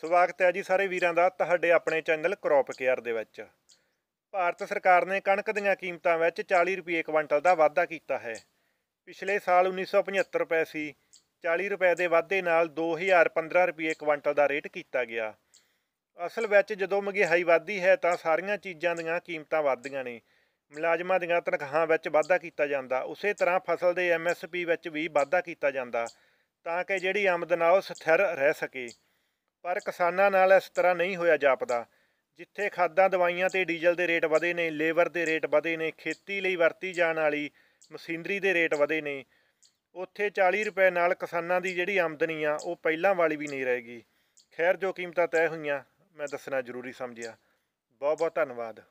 ਸਵਾਗਤ ਹੈ ਜੀ ਸਾਰੇ ਵੀਰਾਂ ਦਾ ਤੁਹਾਡੇ ਆਪਣੇ ਚੈਨਲ ਕ੍ਰੌਪ ਕੇਅਰ ਦੇ ਵਿੱਚ ਭਾਰਤ ਸਰਕਾਰ ਨੇ ਕਣਕ ਦੀਆਂ ਕੀਮਤਾਂ ਵਿੱਚ 40 ਰੁਪਏ ਕੁਇੰਟਲ ਦਾ ਵਾਧਾ ਕੀਤਾ ਹੈ ਪਿਛਲੇ ਸਾਲ 1975 ਰੁਪਏ ਸੀ 40 ਰੁਪਏ ਦੇ ਵਾਧੇ ਨਾਲ 2015 ਰੁਪਏ ਕੁਇੰਟਲ ਦਾ ਰੇਟ ਕੀਤਾ ਗਿਆ ਅਸਲ ਵਿੱਚ ਜਦੋਂ ਮਹਿੰਗਾਈ ਵਧਦੀ ਹੈ ਤਾਂ ਸਾਰੀਆਂ ਚੀਜ਼ਾਂ ਦੀਆਂ ਕੀਮਤਾਂ ਵਧਦੀਆਂ ਨੇ ਮੁਲਾਜ਼ਮਾਂ ਦੀਆਂ ਤਨਖਾਹਾਂ ਵਿੱਚ ਵਾਧਾ ਕੀਤਾ ਜਾਂਦਾ ਉਸੇ ਤਰ੍ਹਾਂ ਫਸਲ ਦੇ ਐਮਐਸਪੀ ਵਿੱਚ ਵੀ ਵਾਧਾ ਕੀਤਾ ਜਾਂਦਾ ਤਾਂ ਕਿ ਜਿਹੜੀ ਆਮਦਨ ਆ ਉਹ ਸਥਿਰ ਰਹਿ ਸਕੇ ਪਰ ਕਿਸਾਨਾਂ ਨਾਲ ਇਸ ਤਰ੍ਹਾਂ ਨਹੀਂ ਹੋਇਆ ਜਾਪਦਾ ਜਿੱਥੇ ਖਾਦਾਂ ਦਵਾਈਆਂ ਤੇ ਡੀਜ਼ਲ ਦੇ ਰੇਟ ਵਧੇ ਨੇ ਲੇਬਰ ਦੇ ਰੇਟ ਵਧੇ ਨੇ ਖੇਤੀ ਲਈ ਵਰਤੀ ਜਾਣ ਵਾਲੀ ਮਸ਼ੀਨਰੀ ਦੇ ਰੇਟ ਵਧੇ ਨੇ ਉੱਥੇ 40 ਰੁਪਏ ਨਾਲ ਕਿਸਾਨਾਂ ਦੀ ਜਿਹੜੀ ਆਮਦਨੀ ਆ ਉਹ ਪਹਿਲਾਂ ਵਾਲੀ ਵੀ ਨਹੀਂ ਰਹੇਗੀ ਖੈਰ ਜੋ ਕੀਮਤਾਂ ਤੈਅ ਹੋਈਆਂ ਮੈਂ ਦੱਸਣਾ ਜ਼ਰੂਰੀ ਸਮਝਿਆ ਬਹੁਤ ਬਹੁਤ ਧੰਨਵਾਦ